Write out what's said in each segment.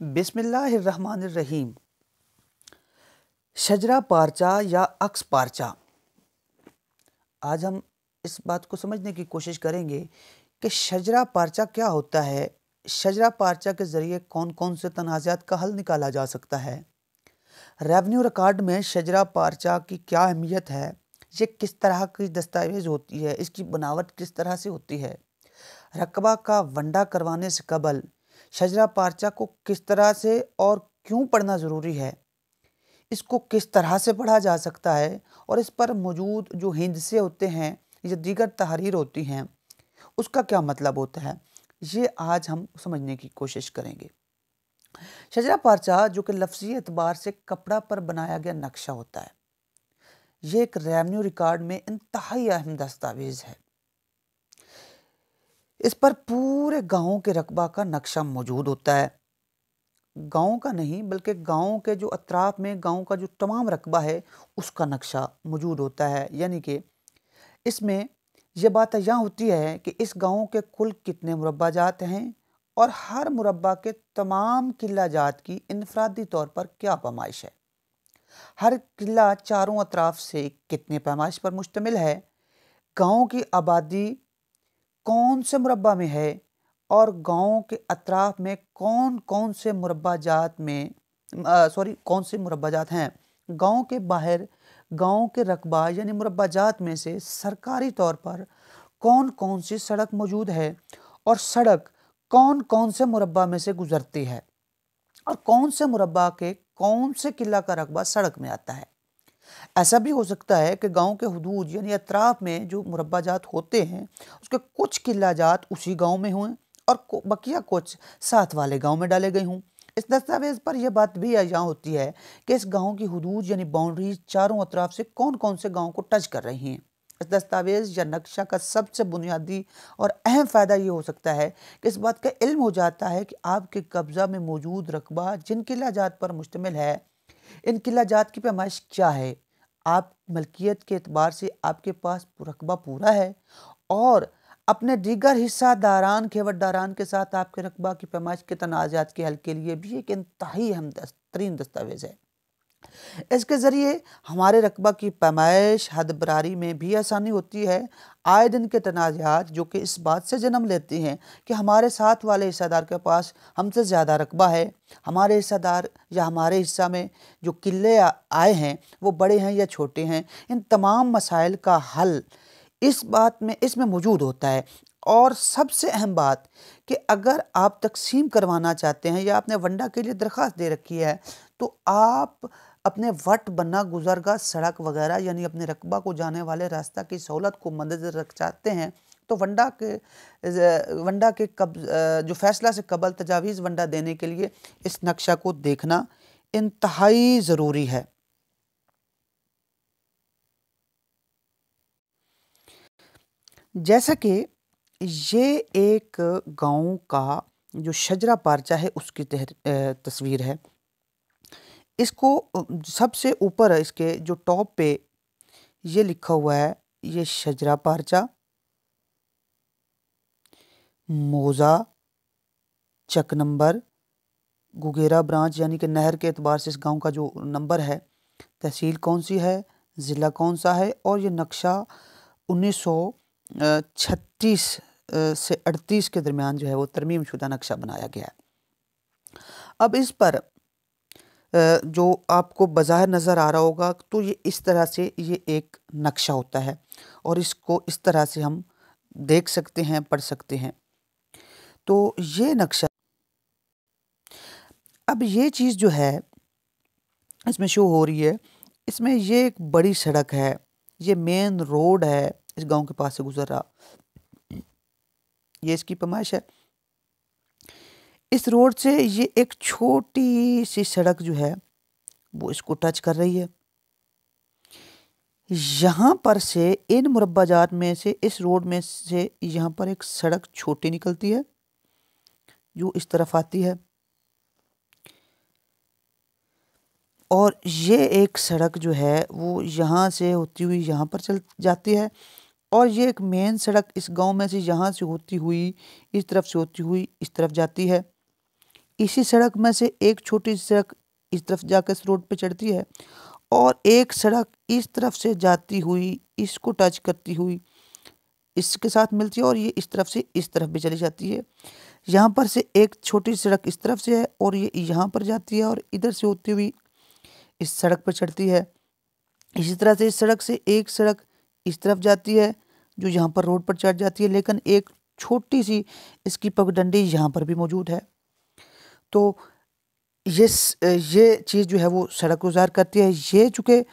बिसमीम शजरा पारचा या अक्स पारचा आज हम इस बात को समझने की कोशिश करेंगे कि शजरा पारचा क्या होता है शजरा पारचा के ज़रिए कौन कौन से तनाज़ात का हल निकाला जा सकता है रेवन्यू रिकॉर्ड में शजरा पारचा की क्या अहमियत है ये किस तरह की दस्तावेज़ होती है इसकी बनावट किस तरह से होती है रकबा का वंडा करवाने से कबल शजरा पार्चा को किस तरह से और क्यों पढ़ना ज़रूरी है इसको किस तरह से पढ़ा जा सकता है और इस पर मौजूद जो हिंदसे होते हैं या दीगर तहरीर होती हैं उसका क्या मतलब होता है ये आज हम समझने की कोशिश करेंगे शजरा पार्चा जो कि लफ्ज़ी एतबार से कपड़ा पर बनाया गया नक्शा होता है ये एक रेवन्यू रिकॉर्ड में इंतहाई अहम दस्तावेज़ है इस पर पूरे गाँव के रकबा का नक्शा मौजूद होता है गाँव का नहीं बल्कि गाँव के जो अतराफ में गाँव का जो तमाम रकबा है उसका नक्शा मौजूद होता है यानी कि इसमें यह बात यहाँ होती है कि इस गाँव के कुल कितने मुरबा जात हैं और हर मुरबा के तमाम किला जात की इनफरादी तौर पर क्या पैमाइश है हर किला चारों अतराफ से कितने पैमाइश पर मुश्तमिल है गाँव की आबादी कौन से मुरबा में है और गाँव के अतराफ में कौन कौन से मुरबा जात में सॉरी कौन से मुरबा जात हैं गाँव के बाहर गाँव के रकबा यानी मुरबा जात में से सरकारी तौर पर कौन कौन सी सड़क मौजूद है और सड़क कौन कौन से मुरबा में से गुजरती है और कौन से मुरबा के कौन से किला का रकबा सड़क में आता है ऐसा भी हो सकता है कि गांव के हदूद यानी अतराफ़ में जो मुरबा जात होते हैं उसके कुछ किला जात उसी गांव में हुए और बकिया कुछ साथ वाले गांव में डाले गए हों इस दस्तावेज़ पर यह बात भी यहाँ होती है कि इस गांव की हदूद यानी बाउंड्रीज चारों अतराफ से कौन कौन से गाँव को टच कर रही हैं इस दस्तावेज़ या नक्शा का सबसे बुनियादी और अहम फ़ायदा ये हो सकता है कि इस बात का इल्म हो जाता है कि आपके कब्ज़ा में मौजूद रकबा जिन किला जात पर मुश्तमिल है इन किला जात की पैमाइश क्या है आप मलकियत के अतबार से आपके पास रकबा पूरा है और अपने दीगर हिस्सा दारान खेवट दारान के साथ आपके रकबा की पैमाइश के तनाजात के हल के लिए भी एक इंतहाई हम तरीन दस्तावेज़ है इसके ज़रिए हमारे रकबा की पैमाइश हद बरारी में भी आसानी होती है आए दिन के तनाज़ात जो कि इस बात से जन्म लेती हैं कि हमारे साथ वाले हिस्सेदार के पास हमसे ज़्यादा रकबा है हमारे हिस्सेदार या हमारे हिस्सा में जो किले आए हैं वो बड़े हैं या छोटे हैं इन तमाम मसाइल का हल इस बात में इसमें मौजूद होता है और सबसे अहम बात कि अगर आप तकसीम करवाना चाहते हैं या आपने वंडा के लिए दरख्वास्त दे रखी है तो आप अपने वट बना गुजरगा सड़क वगैरह यानी अपने रकबा को जाने वाले रास्ता की सहूलत को मद्द रख चाहते हैं तो वंडा के वंडा के कब जो फैसला से कबल तजावीज़ वंडा देने के लिए इस नक्शा को देखना इंतहाई ज़रूरी है जैसा कि ये एक गांव का जो शजरा पार्चा है उसकी तस्वीर है इसको सबसे ऊपर इसके जो टॉप पे ये लिखा हुआ है ये शजरा पारचा मोज़ा चक नंबर गुगेरा ब्रांच यानी कि नहर के अतबार से इस गांव का जो नंबर है तहसील कौन सी है ज़िला कौन सा है और ये नक्शा 1936 से 38 के दरमियान जो है वो तरमीम शुदा नक्शा बनाया गया है अब इस पर जो आपको बाज़ार नज़र आ रहा होगा तो ये इस तरह से ये एक नक्शा होता है और इसको इस तरह से हम देख सकते हैं पढ़ सकते हैं तो ये नक्शा अब ये चीज़ जो है इसमें शो हो रही है इसमें ये एक बड़ी सड़क है ये मेन रोड है इस गांव के पास से गुजर रहा ये इसकी पमाइश है इस रोड से ये एक छोटी सी सड़क जो है वो इसको टच कर रही है यहाँ पर से इन मुरबाजात में से इस रोड में से यहाँ पर एक सड़क छोटी निकलती है जो इस तरफ आती है और ये एक सड़क जो है वो यहाँ से होती हुई यहाँ पर चल जाती है और ये एक मेन सड़क इस गांव में से यहाँ से होती हुई इस तरफ से होती हुई इस तरफ जाती है इसी सड़क में से एक छोटी सड़क इस तरफ जाकर इस रोड पे चढ़ती है और एक सड़क इस तरफ से जाती हुई इसको टच करती हुई इसके साथ मिलती है और ये इस तरफ से इस तरफ भी चली जाती है यहाँ पर से एक छोटी सड़क इस तरफ से है और ये यहाँ पर जाती है और इधर से होती हुई इस सड़क पर चढ़ती है इसी तरह से इस सड़क से एक सड़क इस तरफ जाती है जो यहाँ पर रोड पर चढ़ जाती है लेकिन एक छोटी सी इसकी पगडंडी यहाँ पर भी मौजूद है तो ये ये चीज़ जो है वो सड़क गुजार करती है ये चूँकि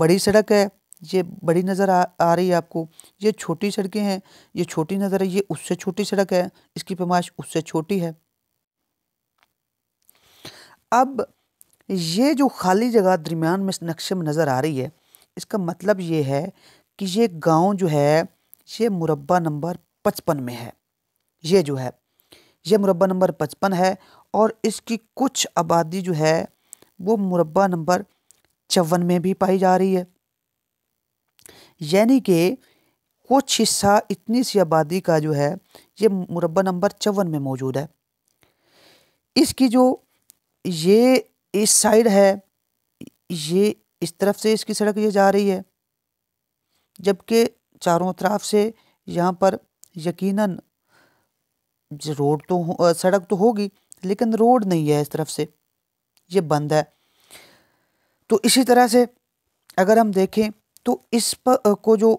बड़ी सड़क है ये बड़ी नज़र आ, आ रही है आपको ये छोटी सड़कें हैं ये छोटी नज़र है ये उससे छोटी सड़क है इसकी पैमाइश उससे छोटी है अब ये जो खाली जगह दरमियान में नक्शे में नज़र आ रही है इसका मतलब ये है कि ये गांव जो है ये मुरबा नंबर पचपन में है ये जो है यह मुरबा नंबर पचपन है और इसकी कुछ आबादी जो है वो मुरबा नंबर चौवन में भी पाई जा रही है यानी कि कुछ हिस्सा इतनी सी आबादी का जो है ये मुरबा नंबर चौवन में मौजूद है इसकी जो ये इस साइड है ये इस तरफ से इसकी सड़क ये जा रही है जबकि चारों तरफ से यहाँ पर यकीनन रोड तो सड़क तो होगी लेकिन रोड नहीं है इस तरफ से ये बंद है तो इसी तरह से अगर हम देखें तो इस पर को जो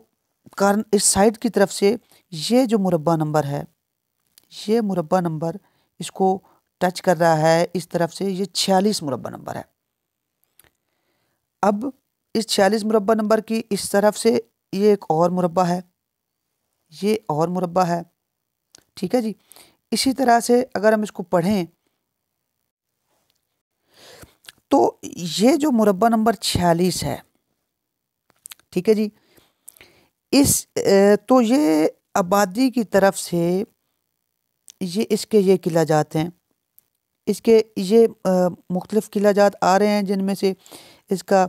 कारण इस साइड की तरफ से ये जो मुरबा नंबर है ये मुरबा नंबर इसको टच कर रहा है इस तरफ से ये छियालीस मुरबा नंबर है अब इस छियालीस मुरबा नंबर की इस तरफ से ये एक और मुरबा है ये और मुरबा है ठीक है जी इसी तरह से अगर हम इसको पढ़ें तो ये जो मुरबा नंबर छियालीस है ठीक है जी इस तो ये आबादी की तरफ से ये इसके ये किला जाते हैं इसके ये मुख्तलिफ़ किला जात आ रहे हैं जिनमें से इसका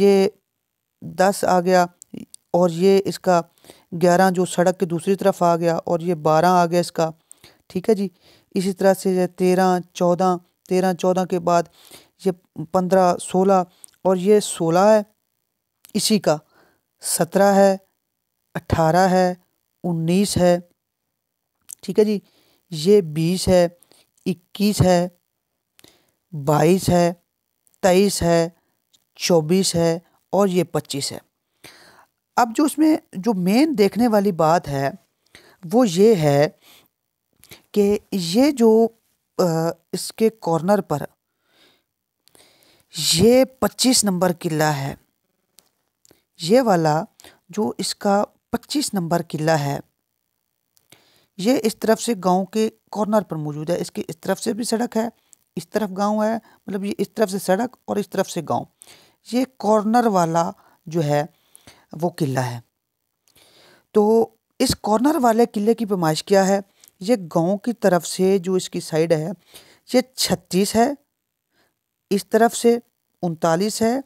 ये दस आ गया और ये इसका ग्यारह जो सड़क के दूसरी तरफ आ गया और ये बारह आ गया इसका ठीक है जी इसी तरह से तेरह चौदह तेरह चौदह के बाद ये पंद्रह सोलह और ये सोलह है इसी का सत्रह है अट्ठारह है उन्नीस है ठीक है जी ये बीस है इक्कीस है बाईस है तेईस है चौबीस है और ये पच्चीस है अब जो उसमें जो मेन देखने वाली बात है वो ये है कि ये जो इसके कॉर्नर पर ये पच्चीस नंबर किला है ये वाला जो इसका पच्चीस नंबर किला है ये इस तरफ से गांव के कॉर्नर पर मौजूद है इसके इस तरफ से भी सड़क है इस तरफ गांव है मतलब ये इस तरफ से सड़क और इस तरफ से गांव ये कॉर्नर वाला जो है वो किला है तो इस कॉर्नर वाले किले की पेमाइश क्या है ये गांव की तरफ से जो इसकी साइड है ये छत्तीस है इस तरफ से उनतालीस है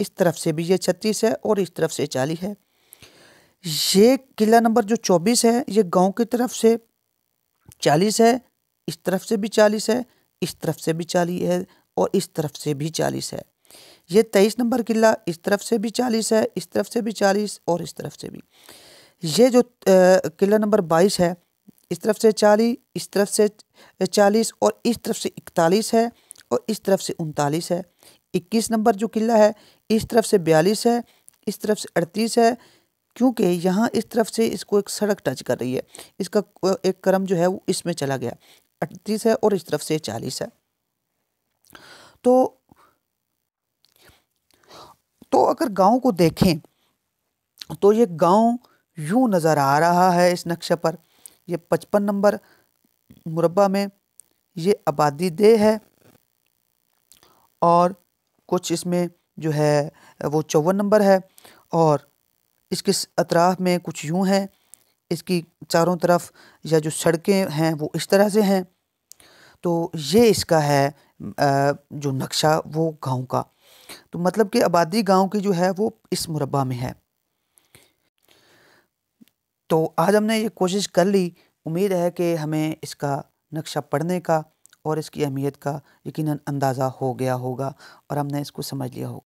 इस तरफ से भी ये छत्तीस है और इस तरफ से चालीस है ये किला नंबर जो चौबीस है ये गांव की तरफ से चालीस है इस तरफ से भी चालीस है इस तरफ से भी चालीस है और इस तरफ से भी चालीस है ये तेईस नंबर किला इस तरफ से भी चालीस है इस तरफ से भी चालीस और इस तरफ से भी ये जो किला नंबर बाईस है इस तरफ से चालीस इस तरफ से चालीस और इस तरफ से इकतालीस है और इस तरफ से उनतालीस है इक्कीस नंबर जो किला है इस तरफ से बयालीस है इस तरफ से अड़तीस है क्योंकि यहाँ इस तरफ से इसको एक सड़क टच कर रही है इसका एक क्रम जो है वो इसमें चला गया अड़तीस है और इस तरफ से चालीस है तो तो अगर गांव को देखें तो ये गांव यूँ नज़र आ रहा है इस नक्शे पर ये पचपन नंबर मुरबा में ये आबादी दे है और कुछ इसमें जो है वो चौवन नंबर है और इसके अतराफ में कुछ यूँ हैं इसकी चारों तरफ या जो सड़कें हैं वो इस तरह से हैं तो ये इसका है जो नक्शा वो गांव का तो मतलब कि आबादी गांव की जो है वो इस मुरबा में है तो आज हमने ये कोशिश कर ली उम्मीद है कि हमें इसका नक्शा पढ़ने का और इसकी अहमियत का यकीनन अंदाज़ा हो गया होगा और हमने इसको समझ लिया होगा